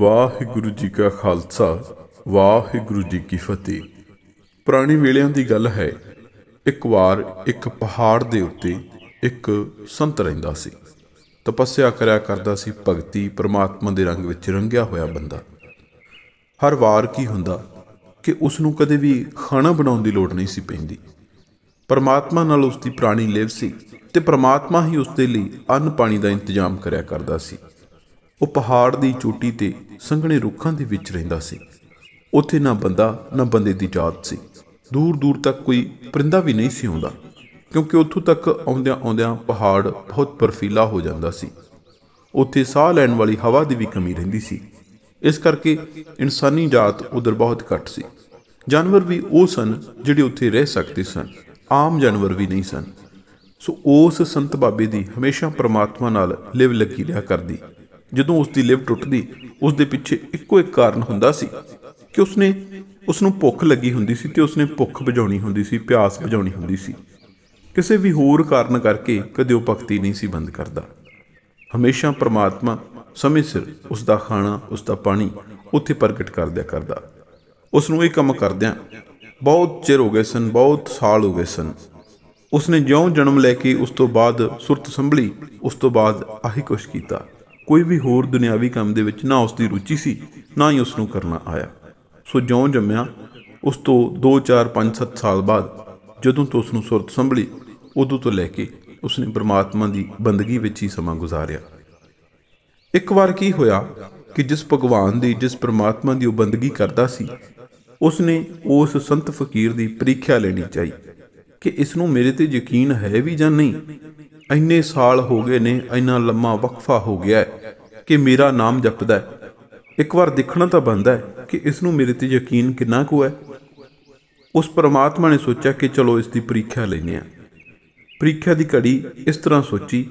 ਵਾਹਿਗੁਰੂ ਜੀ ਕਾ ਖਾਲਸਾ ਵਾਹਿਗੁਰੂ ਜੀ ਕੀ ਫਤਿਹ ਪੁਰਾਣੇ ਵੇਲਿਆਂ ਦੀ ਗੱਲ ਹੈ ਇੱਕ ਵਾਰ ਇੱਕ ਪਹਾੜ ਦੇ ਉੱਤੇ ਇੱਕ ਸੰਤ ਰਹਿੰਦਾ ਸੀ ਤਪੱਸਿਆ ਕਰਿਆ ਕਰਦਾ ਸੀ ਭਗਤੀ ਪ੍ਰਮਾਤਮਾ ਦੇ ਰੰਗ ਵਿੱਚ ਰੰਗਿਆ ਹੋਇਆ ਬੰਦਾ ਹਰ ਵਾਰ ਕੀ ਹੁੰਦਾ ਕਿ ਉਸ ਨੂੰ ਕਦੇ ਵੀ ਖਾਣਾ ਬਣਾਉਣ ਦੀ ਲੋੜ ਨਹੀਂ ਸੀ ਪੈਂਦੀ ਪਰਮਾਤਮਾ ਨਾਲ ਉਸ ਦੀ ਪ੍ਰਾਣੀ ਲਿਵ ਸੀ ਤੇ ਪਰਮਾਤਮਾ ਹੀ ਉਸ ਦੇ ਲਈ ਅੰਨ ਪਾਣੀ ਦਾ ਇੰਤਜ਼ਾਮ ਕਰਿਆ ਕਰਦਾ ਸੀ ਉਹ ਪਹਾੜ ਦੀ ਚੋਟੀ ਤੇ ਸੰਘਣੇ ਰੁੱਖਾਂ ਦੇ ਵਿੱਚ ਰਹਿੰਦਾ ਸੀ ਉੱਥੇ ਨਾ ਬੰਦਾ ਨਾ ਬੰਦੇ ਦੀ ਜਾਤ ਸੀ ਦੂਰ ਦੂਰ ਤੱਕ ਕੋਈ ਪਰਿੰਦਾ ਵੀ ਨਹੀਂ ਸੀ ਆਉਂਦਾ ਕਿਉਂਕਿ ਉੱਥੋਂ ਤੱਕ ਆਉਂਦਿਆਂ ਆਉਂਦਿਆਂ ਪਹਾੜ ਬਹੁਤ ਬਰਫੀਲਾ ਹੋ ਜਾਂਦਾ ਸੀ ਉੱਥੇ ਸਾਹ ਲੈਣ ਵਾਲੀ ਹਵਾ ਦੀ ਵੀ ਕਮੀ ਰਹਿੰਦੀ ਸੀ ਇਸ ਕਰਕੇ ਇਨਸਾਨੀ ਜਾਤ ਉਧਰ ਬਹੁਤ ਘੱਟ ਸੀ ਜਾਨਵਰ ਵੀ ਉਹ ਸਨ ਜਿਹੜੇ ਉੱਥੇ ਰਹਿ ਸਕਦੇ ਸਨ ਆਮ ਜਾਨਵਰ ਵੀ ਨਹੀਂ ਸਨ ਸੋ ਉਸ ਸੰਤ ਬਾਬੇ ਦੀ ਹਮੇਸ਼ਾ ਪ੍ਰਮਾਤਮਾ ਨਾਲ ਲਿਵ ਲੱਗੀ ਰਿਹਾ ਕਰਦੀ ਜਦੋਂ ਉਸ ਦੀ ਲਿਵ ਟੁੱਟਦੀ ਉਸ ਦੇ ਪਿੱਛੇ ਇੱਕੋ ਇੱਕ ਕਾਰਨ ਹੁੰਦਾ ਸੀ ਕਿ ਉਸਨੇ ਉਸ ਨੂੰ ਭੁੱਖ ਲੱਗੀ ਹੁੰਦੀ ਸੀ ਤੇ ਉਸਨੇ ਭੁੱਖ ਬੁਝਾਉਣੀ ਹੁੰਦੀ ਸੀ ਪਿਆਸ ਬੁਝਾਉਣੀ ਹੁੰਦੀ ਸੀ ਕਿਸੇ ਵੀ ਹੋਰ ਕਾਰਨ ਕਰਕੇ ਕਦੇ ਉਹ ਭਗਤੀ ਨਹੀਂ ਸੀ ਬੰਦ ਕਰਦਾ ਹਮੇਸ਼ਾ ਪ੍ਰਮਾਤਮਾ ਸਮੇਂ ਸਿਰ ਉਸ ਦਾ ਖਾਣਾ ਉਸ ਦਾ ਪਾਣੀ ਉੱਥੇ ਪ੍ਰਗਟ ਕਰ ਦਿਆ ਕਰਦਾ ਉਸ ਨੂੰ ਇਹ ਕੰਮ ਕਰਦਿਆਂ ਬਹੁਤ ਚਿਰ ਹੋ ਗਏ ਸਨ ਬਹੁਤ ਸਾਲ ਹੋ ਗਏ ਸਨ ਉਸਨੇ ਜਿਉਂ ਜਨਮ ਲੈ ਕੇ ਉਸ ਤੋਂ ਬਾਅਦ ਸੁਰਤ ਸੰਭਲੀ ਉਸ ਤੋਂ ਬਾਅਦ ਆਹੀ ਕੁਛ ਕੀਤਾ ਕੋਈ ਵੀ ਹੋਰ ਦੁਨਿਆਵੀ ਕੰਮ ਦੇ ਵਿੱਚ ਨਾ ਉਸ ਦੀ ਰੁਚੀ ਸੀ ਨਾ ਹੀ ਉਸ ਨੂੰ ਕਰਨਾ ਆਇਆ ਸੋ ਜਿਉਂ ਜੰਮਿਆ ਉਸ ਤੋਂ 2 4 5 7 ਸਾਲ ਬਾਅਦ ਜਦੋਂ ਤੋਂ ਉਸ ਨੂੰ ਸੁਰਤ ਸੰਭਲੀ ਉਦੋਂ ਤੋਂ ਲੈ ਕੇ ਉਸ ਨੇ ਪ੍ਰਮਾਤਮਾ ਦੀ ਬੰਦਗੀ ਵਿੱਚ ਹੀ ਸਮਾਂ ਗੁਜ਼ਾਰਿਆ ਇੱਕ ਵਾਰ ਕੀ ਹੋਇਆ ਕਿ ਜਿਸ ਭਗਵਾਨ ਦੀ ਜਿਸ ਪ੍ਰਮਾਤਮਾ ਦੀ ਉਹ ਬੰਦਗੀ ਕਰਦਾ ਸੀ ਉਸ ਨੇ ਉਸ ਸੰਤ ਫਕੀਰ ਦੀ ਪ੍ਰੀਖਿਆ ਲੈਣੀ ਚਾਹੀ ਕਿ ਇਸ ਨੂੰ ਮੇਰੇ ਤੇ ਯਕੀਨ ਹੈ ਵੀ ਜਾਂ ਨਹੀਂ ਇੰਨੇ ਸਾਲ ਹੋ ਗਏ ਨੇ ਇੰਨਾ ਲੰਮਾ ਵਕਫਾ ਹੋ ਗਿਆ ਹੈ ਕਿ ਮੇਰਾ ਨਾਮ ਜਪਦਾ ਹੈ ਇੱਕ ਵਾਰ ਦੇਖਣਾ ਤਾਂ ਬੰਦਾ ਹੈ ਕਿ ਇਸ ਨੂੰ ਮੇਰੇ ਤੇ ਯਕੀਨ ਕਿੰਨਾ ਕੁ ਹੈ ਉਸ ਪਰਮਾਤਮਾ ਨੇ ਸੋਚਿਆ ਕਿ ਚਲੋ ਇਸ ਦੀ ਪ੍ਰੀਖਿਆ ਲੈਨੇ ਆ ਪ੍ਰੀਖਿਆ ਦੀ ਘੜੀ ਇਸ ਤਰ੍ਹਾਂ ਸੋਚੀ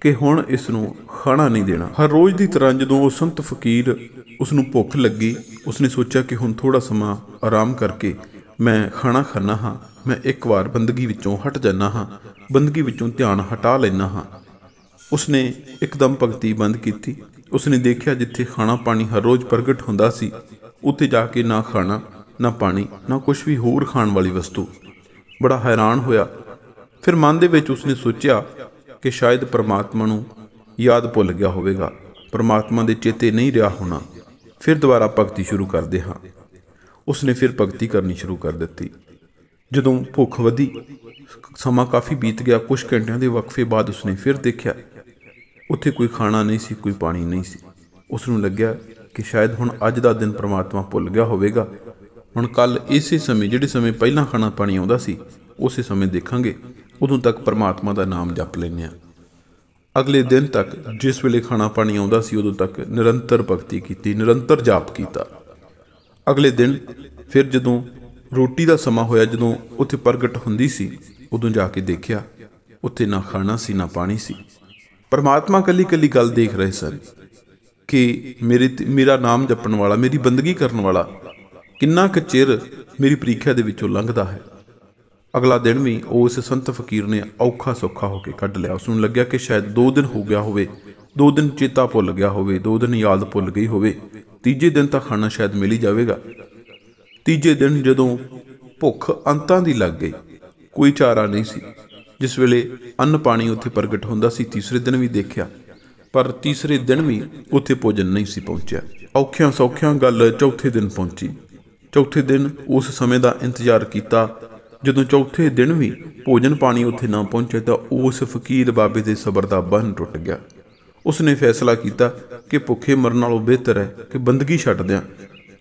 ਕਿ ਹੁਣ ਇਸ ਨੂੰ ਖਾਣਾ ਨਹੀਂ ਦੇਣਾ ਹਰ ਰੋਜ਼ ਦੀ ਤਰ੍ਹਾਂ ਜਦੋਂ ਉਹ ਸੰਤ ਫਕੀਰ ਉਸ ਨੂੰ ਭੁੱਖ ਲੱਗੀ ਉਸ ਨੇ ਸੋਚਿਆ ਕਿ ਹੁਣ ਥੋੜਾ ਸਮਾਂ ਆਰਾਮ ਕਰਕੇ ਮੈਂ ਖਾਣਾ ਖਾਣਾ ਹਾਂ ਮੈਂ ਇੱਕ ਵਾਰ ਬੰਦਗੀ ਵਿੱਚੋਂ ਹਟ ਜਾਣਾ ਹਾਂ ਬੰਦਗੀ ਵਿੱਚੋਂ ਧਿਆਨ ਹਟਾ ਲੈਣਾ ਹਾਂ ਉਸਨੇ ਇੱਕਦਮ ਭਗਤੀ ਬੰਦ ਕੀਤੀ ਉਸਨੇ ਦੇਖਿਆ ਜਿੱਥੇ ਖਾਣਾ ਪਾਣੀ ਹਰ ਰੋਜ਼ ਪ੍ਰਗਟ ਹੁੰਦਾ ਸੀ ਉੱਥੇ ਜਾ ਕੇ ਨਾ ਖਾਣਾ ਨਾ ਪਾਣੀ ਨਾ ਕੁਝ ਵੀ ਹੋਰ ਖਾਣ ਵਾਲੀ ਵਸਤੂ ਬੜਾ ਹੈਰਾਨ ਹੋਇਆ ਫਿਰ ਮਨ ਦੇ ਵਿੱਚ ਉਸਨੇ ਸੋਚਿਆ ਕਿ ਸ਼ਾਇਦ ਪ੍ਰਮਾਤਮਾ ਨੂੰ ਯਾਦ ਭੁੱਲ ਗਿਆ ਹੋਵੇਗਾ ਪ੍ਰਮਾਤਮਾ ਦੇ ਚੇਤੇ ਨਹੀਂ ਰਿਹਾ ਹੋਣਾ ਫਿਰ ਦੁਬਾਰਾ ਭਗਤੀ ਸ਼ੁਰੂ ਕਰਦੇ ਹਾਂ ਉਸਨੇ ਫਿਰ ਭਗਤੀ ਕਰਨੀ ਸ਼ੁਰੂ ਕਰ ਦਿੱਤੀ ਜਦੋਂ ਭੁੱਖ ਵਧੀ ਸਮਾਂ ਕਾਫੀ ਬੀਤ ਗਿਆ ਕੁਝ ਘੰਟਿਆਂ ਦੇ ਵਕਫੇ ਬਾਅਦ ਉਸਨੇ ਫਿਰ ਦੇਖਿਆ ਉੱਥੇ ਕੋਈ ਖਾਣਾ ਨਹੀਂ ਸੀ ਕੋਈ ਪਾਣੀ ਨਹੀਂ ਸੀ ਉਸ ਨੂੰ ਲੱਗਿਆ ਕਿ ਸ਼ਾਇਦ ਹੁਣ ਅੱਜ ਦਾ ਦਿਨ ਪ੍ਰਮਾਤਮਾ ਭੁੱਲ ਗਿਆ ਹੋਵੇਗਾ ਹੁਣ ਕੱਲ ਇਸੇ ਸਮੇਂ ਜਿਹੜੇ ਸਮੇਂ ਪਹਿਲਾਂ ਖਾਣਾ ਪਾਣੀ ਆਉਂਦਾ ਸੀ ਉਸੇ ਸਮੇਂ ਦੇਖਾਂਗੇ ਉਦੋਂ ਤੱਕ ਪ੍ਰਮਾਤਮਾ ਦਾ ਨਾਮ ਜਪ ਲੈਨੇ ਆ ਅਗਲੇ ਦਿਨ ਤੱਕ ਜਿਸ ਵੇਲੇ ਖਾਣਾ ਪਾਣੀ ਆਉਂਦਾ ਸੀ ਉਦੋਂ ਤੱਕ ਨਿਰੰਤਰ ਭਗਤੀ ਕੀਤੀ ਨਿਰੰਤਰ ਜਾਪ ਕੀਤਾ ਅਗਲੇ ਦਿਨ ਫਿਰ ਜਦੋਂ ਰੋਟੀ ਦਾ ਸਮਾਂ ਹੋਇਆ ਜਦੋਂ ਉੱਥੇ ਪ੍ਰਗਟ ਹੁੰਦੀ ਸੀ ਉਦੋਂ ਜਾ ਕੇ ਦੇਖਿਆ ਉੱਥੇ ਨਾ ਖਾਣਾ ਸੀ ਨਾ ਪਾਣੀ ਸੀ ਪਰਮਾਤਮਾ ਕੱਲੀ ਕੱਲੀ ਗੱਲ ਦੇਖ ਰਹੇ ਸਨ ਕਿ ਮੇਰੇ ਮੇਰਾ ਨਾਮ ਜਪਣ ਵਾਲਾ ਮੇਰੀ ਬੰਦਗੀ ਕਰਨ ਵਾਲਾ ਕਿੰਨਾ ਕੁ ਚਿਰ ਮੇਰੀ ਪ੍ਰੀਖਿਆ ਦੇ ਵਿੱਚੋਂ ਲੰਘਦਾ ਹੈ ਅਗਲਾ ਦਿਨ ਵੀ ਉਸ ਸੰਤ ਫਕੀਰ ਨੇ ਔਖਾ ਸੁੱਖਾ ਹੋ ਕੇ ਕੱਢ ਲਿਆ ਉਸ ਨੂੰ ਲੱਗਿਆ ਕਿ ਸ਼ਾਇਦ 2 ਦਿਨ ਹੋ ਗਿਆ ਹੋਵੇ 2 ਦਿਨ ਚੇਤਾ ਭੁੱਲ ਗਿਆ ਹੋਵੇ 2 ਦਿਨ ਯਾਦ ਭੁੱਲ ਗਈ ਹੋਵੇ ਤੀਜੇ ਦਿਨ ਤਾਂ ਖਾਣਾ ਸ਼ਾਇਦ ਮਿਲ ਹੀ ਜਾਵੇਗਾ ਤੀਜੇ ਦਿਨ ਜਦੋਂ ਭੁੱਖ ਅੰਤਾਂ ਦੀ ਲੱਗ ਗਈ ਕੋਈ ਚਾਰਾ ਨਹੀਂ ਸੀ ਜਿਸ ਵੇਲੇ ਅੰਨ ਪਾਣੀ ਉੱਥੇ ਪ੍ਰਗਟ ਹੁੰਦਾ ਸੀ ਤੀਸਰੇ ਦਿਨ ਵੀ ਦੇਖਿਆ ਪਰ ਤੀਸਰੇ ਦਿਨ ਵੀ ਉੱਥੇ ਭੋਜਨ ਨਹੀਂ ਸੀ ਪਹੁੰਚਿਆ ਔਖਿਆਂ ਸੌਖਿਆਂ ਗੱਲ ਚੌਥੇ ਦਿਨ ਪਹੁੰਚੀ ਚੌਥੇ ਦਿਨ ਉਸ ਸਮੇਂ ਦਾ ਇੰਤਜ਼ਾਰ ਕੀਤਾ ਜਦੋਂ ਚੌਥੇ ਦਿਨ ਵੀ ਭੋਜਨ ਪਾਣੀ ਉੱਥੇ ਨਾ ਪਹੁੰਚੇ ਤਾਂ ਉਸ ਫਕੀਰ ਬਾਬੇ ਦੇ ਸਬਰ ਦਾ ਬੰਨ ਟੁੱਟ ਗਿਆ ਉਸਨੇ ਫੈਸਲਾ ਕੀਤਾ ਕਿ ਭੁੱਖੇ ਮਰਨ ਨਾਲੋਂ ਬਿਹਤਰ ਹੈ ਕਿ ਬੰਦਗੀ ਛੱਡ ਦਿਆਂ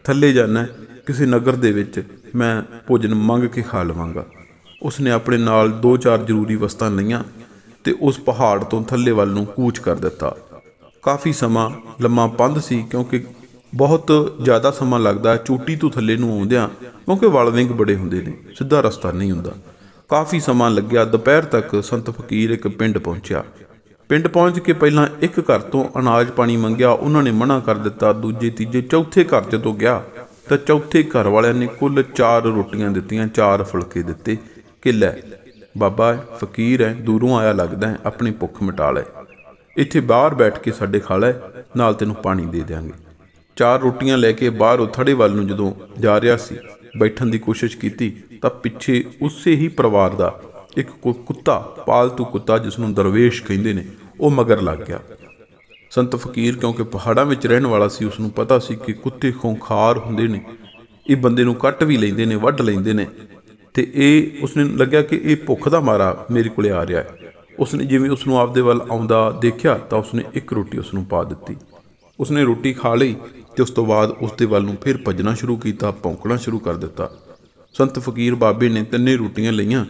ਥੱਲੇ ਜਾਣਾ ਕਿਸੇ ਨਗਰ ਦੇ ਵਿੱਚ ਮੈਂ ਭੋਜਨ ਮੰਗ ਕੇ ਖਾ ਲਵਾਂਗਾ ਉਸਨੇ ਆਪਣੇ ਨਾਲ ਦੋ ਚਾਰ ਜ਼ਰੂਰੀ ਵਸਤਾਂ ਲਈਆਂ ਤੇ ਉਸ ਪਹਾੜ ਤੋਂ ਥੱਲੇ ਵੱਲ ਨੂੰ ਕੂਚ ਕਰ ਦਿੱਤਾ ਕਾਫੀ ਸਮਾਂ ਲੰਮਾ ਪੰਧ ਸੀ ਕਿਉਂਕਿ ਬਹੁਤ ਜ਼ਿਆਦਾ ਸਮਾਂ ਲੱਗਦਾ ਚੋਟੀ ਤੋਂ ਥੱਲੇ ਨੂੰ ਆਉਂਦਿਆਂ ਕਿਉਂਕਿ ਵਿੰਗ ਬੜੇ ਹੁੰਦੇ ਨੇ ਸਿੱਧਾ ਰਸਤਾ ਨਹੀਂ ਹੁੰਦਾ ਕਾਫੀ ਸਮਾਂ ਲੱਗਿਆ ਦੁਪਹਿਰ ਤੱਕ ਸੰਤ ਫਕੀਰ ਇੱਕ ਪਿੰਡ ਪਹੁੰਚਿਆ ਪਿੰਡ ਪਹੁੰਚ ਕੇ ਪਹਿਲਾਂ ਇੱਕ ਘਰ ਤੋਂ ਅਨਾਜ ਪਾਣੀ ਮੰਗਿਆ ਉਹਨਾਂ ਨੇ ਮਨਾ ਕਰ ਦਿੱਤਾ ਦੂਜੇ ਤੀਜੇ ਚੌਥੇ ਘਰ ਜਦੋਂ ਗਿਆ ਤਾਂ ਚੌਥੇ ਘਰ ਵਾਲਿਆਂ ਨੇ ਕੁੱਲ 4 ਰੋਟੀਆਂ ਦਿੱਤੀਆਂ 4 ਫੁਲਕੇ ਦਿੱਤੇ ਕਿੱਲਾ ਬਾਬਾ ਫਕੀਰ ਹੈ ਦੂਰੋਂ ਆਇਆ ਲੱਗਦਾ ਹੈ ਆਪਣੀ ਭੁੱਖ ਮਿਟਾ ਲੈ ਇੱਥੇ ਬਾਹਰ ਬੈਠ ਕੇ ਸਾਡੇ ਖਾ ਲੈ ਨਾਲ ਤੈਨੂੰ ਪਾਣੀ ਦੇ ਦੇਾਂਗੇ ਚਾਰ ਰੋਟੀਆਂ ਲੈ ਕੇ ਬਾਹਰ ਉਥੜੇ ਵੱਲ ਨੂੰ ਜਦੋਂ ਜਾ ਰਿਹਾ ਸੀ ਬੈਠਣ ਦੀ ਕੋਸ਼ਿਸ਼ ਕੀਤੀ ਤਾਂ ਪਿੱਛੇ ਉਸੇ ਹੀ ਪਰਿਵਾਰ ਦਾ ਇੱਕ ਕੁੱਤਾ ਪਾਲਤੂ ਕੁੱਤਾ ਜਿਸ ਨੂੰ ਦਰਵੇਸ਼ ਕਹਿੰਦੇ ਨੇ ਉਹ ਮਗਰ ਲੱਗ ਗਿਆ ਸੰਤ ਫਕੀਰ ਕਿਉਂਕਿ ਪਹਾੜਾਂ ਵਿੱਚ ਰਹਿਣ ਵਾਲਾ ਸੀ ਉਸ ਨੂੰ ਪਤਾ ਸੀ ਕਿ ਕੁੱਤੇ ਖੋਖਾਰ ਹੁੰਦੇ ਨੇ ਇਹ ਬੰਦੇ ਨੂੰ ਕੱਟ ਵੀ ਲੈਂਦੇ ਨੇ ਵੱਢ ਲੈਂਦੇ ਨੇ ਤੇ ਇਹ ਉਸਨੇ ਲੱਗਿਆ ਕਿ ਇਹ ਭੁੱਖ ਦਾ ਮਾਰਾ ਮੇਰੇ ਕੋਲੇ ਆ ਰਿਹਾ ਹੈ ਉਸਨੇ ਜਿਵੇਂ ਉਸ ਨੂੰ ਆਪਦੇ ਵੱਲ ਆਉਂਦਾ ਦੇਖਿਆ ਤਾਂ ਉਸਨੇ ਇੱਕ ਰੋਟੀ ਉਸ ਨੂੰ ਪਾ ਦਿੱਤੀ ਉਸਨੇ ਰੋਟੀ ਖਾ ਲਈ ਤੇ ਉਸ ਤੋਂ ਬਾਅਦ ਉਸ ਦੇ ਵੱਲ ਨੂੰ ਫਿਰ ਭਜਣਾ ਸ਼ੁਰੂ ਕੀਤਾ ਭੌਂਕਣਾ ਸ਼ੁਰੂ ਕਰ ਦਿੱਤਾ ਸੰਤ ਫਕੀਰ ਬਾਬੇ ਨੇ ਤਿੰਨੇ ਰੋਟੀਆਂ ਲਈਆਂ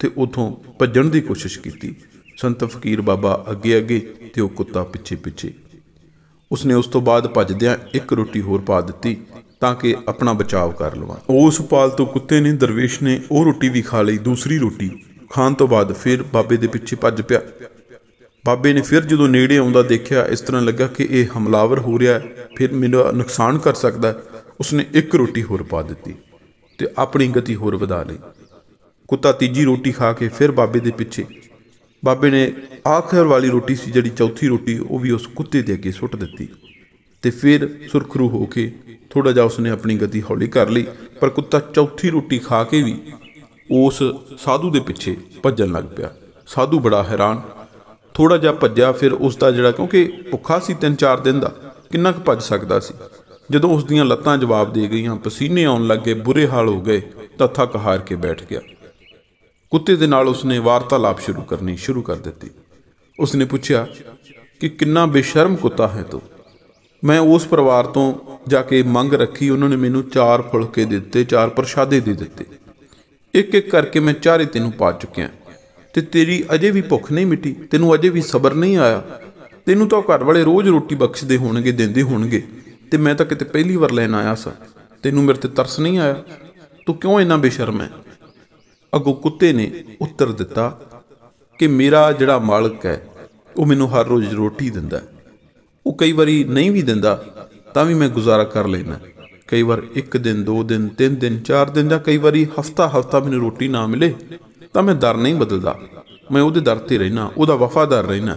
ਤੇ ਉਥੋਂ ਭੱਜਣ ਦੀ ਕੋਸ਼ਿਸ਼ ਕੀਤੀ ਸੰਤ ਫਕੀਰ ਬਾਬਾ ਅੱਗੇ ਅੱਗੇ ਤੇ ਉਹ ਕੁੱਤਾ ਪਿੱਛੇ ਪਿੱਛੇ ਉਸਨੇ ਉਸ ਤੋਂ ਬਾਅਦ ਭੱਜਦਿਆਂ ਇੱਕ ਰੋਟੀ ਹੋਰ ਪਾ ਦਿੱਤੀ ਤਾਂ ਕਿ ਆਪਣਾ ਬਚਾਅ ਕਰ ਲਵਾਂ ਉਸ ਪਾਲਤੂ ਕੁੱਤੇ ਨੇ ਦਰਵੇਸ਼ ਨੇ ਉਹ ਰੋਟੀ ਵੀ ਖਾ ਲਈ ਦੂਸਰੀ ਰੋਟੀ ਖਾਣ ਤੋਂ ਬਾਅਦ ਫਿਰ ਬਾਬੇ ਦੇ ਪਿੱਛੇ ਭੱਜ ਪਿਆ ਬਾਬੇ ਨੇ ਫਿਰ ਜਦੋਂ ਨੇੜੇ ਆਉਂਦਾ ਦੇਖਿਆ ਇਸ ਤਰ੍ਹਾਂ ਲੱਗਾ ਕਿ ਇਹ ਹਮਲਾਵਰ ਹੋ ਰਿਹਾ ਫਿਰ ਮੇਰਾ ਨੁਕਸਾਨ ਕਰ ਸਕਦਾ ਉਸਨੇ ਇੱਕ ਰੋਟੀ ਹੋਰ ਪਾ ਦਿੱਤੀ ਤੇ ਆਪਣੀ ਗਤੀ ਹੋਰ ਵਧਾ ਲਈ ਕੁੱਤਾ ਤੀਜੀ ਰੋਟੀ ਖਾ ਕੇ ਫਿਰ ਬਾਬੇ ਦੇ ਪਿੱਛੇ ਬਾਬੇ ਨੇ ਆਖਰ ਵਾਲੀ ਰੋਟੀ ਸੀ ਜਿਹੜੀ ਚੌਥੀ ਰੋਟੀ ਉਹ ਵੀ ਉਸ ਕੁੱਤੇ ਦੇ ਅੱਗੇ ਸੁੱਟ ਦਿੱਤੀ ਤੇ ਫਿਰ ਸੁਰਖਰੂ ਹੋ ਕੇ ਥੋੜਾ ਜਿਹਾ ਉਸਨੇ ਆਪਣੀ ਗਤੀ ਹੌਲੀ ਕਰ ਲਈ ਪਰ ਕੁੱਤਾ ਚੌਥੀ ਰੋਟੀ ਖਾ ਕੇ ਵੀ ਉਸ ਸਾਧੂ ਦੇ ਪਿੱਛੇ ਭੱਜਣ ਲੱਗ ਪਿਆ ਸਾਧੂ ਬੜਾ ਹੈਰਾਨ ਥੋੜਾ ਜਿਹਾ ਭੱਜਿਆ ਫਿਰ ਉਸ ਦਾ ਜਿਹੜਾ ਕਿਉਂਕਿ ਭੁੱਖਾ ਸੀ 3-4 ਦਿਨ ਦਾ ਕਿੰਨਾ ਕੁ ਭੱਜ ਸਕਦਾ ਸੀ ਜਦੋਂ ਉਸ ਦੀਆਂ ਲੱਤਾਂ ਜਵਾਬ ਦੇ ਗਈਆਂ ਪਸੀਨੇ ਆਉਣ ਲੱਗੇ ਬੁਰੇ ਹਾਲ ਹੋ ਗਏ ਤਾਂ ਥੱਕ ਹਾਰ ਕੇ ਬੈਠ ਗਿਆ ਕੁੱਤੇ ਦੇ ਨਾਲ ਉਸਨੇ ਵਾਰਤਾਲਾਪ ਸ਼ੁਰੂ ਕਰਨੀ ਸ਼ੁਰੂ ਕਰ ਦਿੱਤੀ ਉਸਨੇ ਪੁੱਛਿਆ ਕਿ ਕਿੰਨਾ ਬੇਸ਼ਰਮ ਕੁੱਤਾ ਹੈ ਤੂੰ ਮੈਂ ਉਸ ਪਰਿਵਾਰ ਤੋਂ ਜਾ ਕੇ ਮੰਗ ਰੱਖੀ ਉਹਨਾਂ ਨੇ ਮੈਨੂੰ ਚਾਰ ਫੁਲਕੇ ਦਿੱਤੇ ਚਾਰ ਪ੍ਰਸ਼ਾਦੇ ਦੇ ਦਿੱਤੇ ਇੱਕ ਇੱਕ ਕਰਕੇ ਮੈਂ ਚਾਰੇ ਤੈਨੂੰ ਪਾ ਚੁੱਕਿਆ ਤੇ ਤੇਰੀ ਅਜੇ ਵੀ ਭੁੱਖ ਨਹੀਂ ਮਿਟੀ ਤੈਨੂੰ ਅਜੇ ਵੀ ਸਬਰ ਨਹੀਂ ਆਇਆ ਤੈਨੂੰ ਤਾਂ ਘਰ ਵਾਲੇ ਰੋਜ਼ ਰੋਟੀ ਬਖਸ਼ਦੇ ਹੋਣਗੇ ਦਿੰਦੇ ਹੋਣਗੇ ਤੇ ਮੈਂ ਤਾਂ ਕਿਤੇ ਪਹਿਲੀ ਵਾਰ ਲੈਣ ਆਇਆ ਸਾਂ ਤੈਨੂੰ ਮੇਰੇ ਤੇ ਤਰਸ ਨਹੀਂ ਆਇਆ ਤੂੰ ਕਿਉਂ ਇੰਨਾ ਬੇਸ਼ਰਮ ਹੈ ਅਗੋ ਕੁੱਤੇ ਨੇ ਉੱਤਰ ਦਿੱਤਾ ਕਿ ਮੇਰਾ ਜਿਹੜਾ ਮਾਲਕ ਹੈ ਉਹ ਮੈਨੂੰ ਹਰ ਰੋਜ਼ ਰੋਟੀ ਦਿੰਦਾ ਹੈ ਉਹ ਕਈ ਵਾਰੀ ਨਹੀਂ ਵੀ ਦਿੰਦਾ ਤਾਂ ਵੀ ਮੈਂ ਗੁਜ਼ਾਰਾ ਕਰ ਲੈਣਾ ਕਈ ਵਾਰ ਇੱਕ ਦਿਨ ਦੋ ਦਿਨ ਤਿੰਨ ਦਿਨ ਚਾਰ ਦਿਨ ਜਾਂ ਕਈ ਵਾਰੀ ਹਫਤਾ ਹਫਤਾ ਮੈਨੂੰ ਰੋਟੀ ਨਾ ਮਿਲੇ ਤਾਂ ਮੈਂ ਦਰ ਨਹੀਂ ਬਦਲਦਾ ਮੈਂ ਉਹਦੇ ਦਰ ਤੇ ਰਹਿਣਾ ਉਹਦਾ ਵਫਾਦਾਰ ਰਹਿਣਾ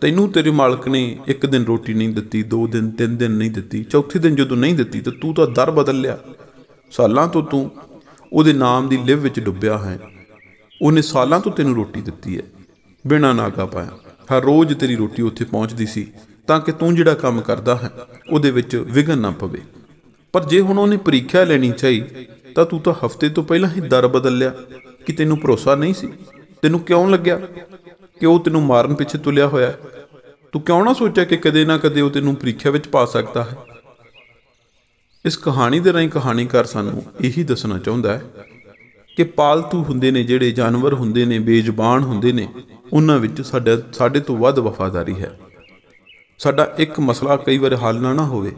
ਤੈਨੂੰ ਤੇਰੇ ਮਾਲਕ ਨੇ ਇੱਕ ਦਿਨ ਰੋਟੀ ਨਹੀਂ ਦਿੱਤੀ ਦੋ ਦਿਨ ਤਿੰਨ ਦਿਨ ਨਹੀਂ ਦਿੱਤੀ ਚੌਥੇ ਦਿਨ ਜਦੋਂ ਨਹੀਂ ਦਿੱਤੀ ਤਾਂ ਤੂੰ ਤਾਂ ਦਰ ਬਦਲ ਲਿਆ ਸਾਲਾਂ ਤੋਂ ਤੂੰ ਉਹਦੇ ਨਾਮ ਦੀ ਲਿਵ ਵਿੱਚ ਡੁੱਬਿਆ ਹੈ ਉਹਨੇ ਸਾਲਾਂ ਤੋਂ ਤੈਨੂੰ ਰੋਟੀ ਦਿੱਤੀ ਹੈ ਬਿਨਾਂ ਨਾਗਾ ਪਾਇਆ ਹਰ ਰੋਜ਼ ਤੇਰੀ ਰੋਟੀ ਉੱਥੇ ਪਹੁੰਚਦੀ ਸੀ ਤਾਂ ਕਿ ਤੂੰ ਜਿਹੜਾ ਕੰਮ ਕਰਦਾ ਹੈ ਉਹਦੇ ਵਿੱਚ ਵਿਗਨ ਨਾ ਪਵੇ ਪਰ ਜੇ ਹੁਣ ਉਹਨੇ ਪ੍ਰੀਖਿਆ ਲੈਣੀ ਚਾਹੀ ਤਾਂ ਤੂੰ ਤਾਂ ਹਫ਼ਤੇ ਤੋਂ ਪਹਿਲਾਂ ਹੀ ਦਰ ਬਦਲ ਲਿਆ ਕਿ ਤੈਨੂੰ ਭਰੋਸਾ ਨਹੀਂ ਸੀ ਤੈਨੂੰ ਕਿਉਂ ਲੱਗਿਆ ਕਿ ਉਹ ਤੈਨੂੰ ਮਾਰਨ ਪਿੱਛੇ ਤੁਲਿਆ ਹੋਇਆ ਹੈ ਤੂੰ ਕਿਉਂ ਨਾ ਸੋਚਿਆ ਕਿ ਕਦੇ ਨਾ ਕਦੇ ਉਹ ਤੈਨੂੰ ਪ੍ਰੀਖਿਆ ਵਿੱਚ ਪਾ ਸਕਦਾ ਹੈ ਇਸ ਕਹਾਣੀ ਦੇ ਰਾਹੀਂ ਕਹਾਣੀਕਾਰ ਸਾਨੂੰ ਇਹੀ ਦੱਸਣਾ ਚਾਹੁੰਦਾ ਹੈ ਕਿ ਪਾਲਤੂ ਹੁੰਦੇ ਨੇ ਜਿਹੜੇ ਜਾਨਵਰ ਹੁੰਦੇ ਨੇ ਬੇਜ਼ਬਾਨ ਹੁੰਦੇ ਨੇ ਉਹਨਾਂ ਵਿੱਚ ਸਾਡੇ ਸਾਡੇ ਤੋਂ ਵੱਧ ਵਫਾਦਾਰੀ ਹੈ ਸਾਡਾ ਇੱਕ ਮਸਲਾ ਕਈ ਵਾਰ ਹੱਲ ਨਾ ਨਾ ਹੋਵੇ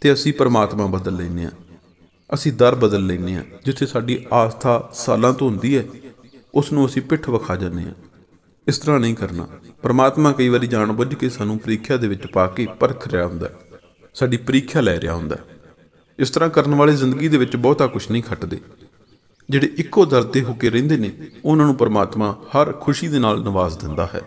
ਤੇ ਅਸੀਂ ਪਰਮਾਤਮਾ ਬਦਲ ਲੈਨੇ ਆ ਅਸੀਂ ਦਰ ਬਦਲ ਲੈਨੇ ਆ ਜਿੱਥੇ ਸਾਡੀ ਆਸਥਾ ਸਾਲਾਂ ਤੋਂ ਹੁੰਦੀ ਹੈ ਉਸ ਨੂੰ ਅਸੀਂ ਪਿੱਠ ਵਿਖਾ ਜਾਂਦੇ ਆ ਇਸ ਤਰ੍ਹਾਂ ਨਹੀਂ ਕਰਨਾ ਪਰਮਾਤਮਾ ਕਈ ਵਾਰੀ ਜਾਣਬੁੱਝ ਕੇ ਸਾਨੂੰ ਪ੍ਰੀਖਿਆ ਦੇ ਵਿੱਚ ਪਾ ਕੇ ਪਰਖ ਰਿਹਾ ਹੁੰਦਾ ਸਾਡੀ ਪ੍ਰੀਖਿਆ ਲੈ ਰਿਹਾ ਹੁੰਦਾ ਇਸ ਤਰ੍ਹਾਂ ਕਰਨ ਵਾਲੇ ਜ਼ਿੰਦਗੀ ਦੇ ਵਿੱਚ ਬਹੁਤਾ ਕੁਝ ਨਹੀਂ ਖੱਟਦੇ ਜਿਹੜੇ ਇੱਕੋ ਦਰ ਤੇ ਹੋ ਕੇ ਰਹਿੰਦੇ ਨੇ ਉਹਨਾਂ ਨੂੰ ਪਰਮਾਤਮਾ ਹਰ ਖੁਸ਼ੀ ਦੇ ਨਾਲ ਨਵਾਜ਼ ਦਿੰਦਾ ਹੈ